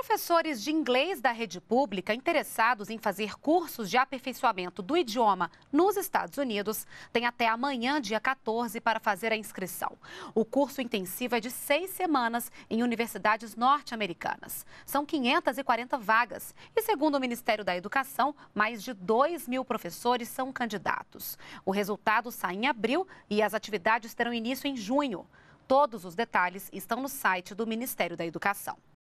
Professores de inglês da rede pública interessados em fazer cursos de aperfeiçoamento do idioma nos Estados Unidos têm até amanhã, dia 14, para fazer a inscrição. O curso intensivo é de seis semanas em universidades norte-americanas. São 540 vagas e, segundo o Ministério da Educação, mais de 2 mil professores são candidatos. O resultado sai em abril e as atividades terão início em junho. Todos os detalhes estão no site do Ministério da Educação.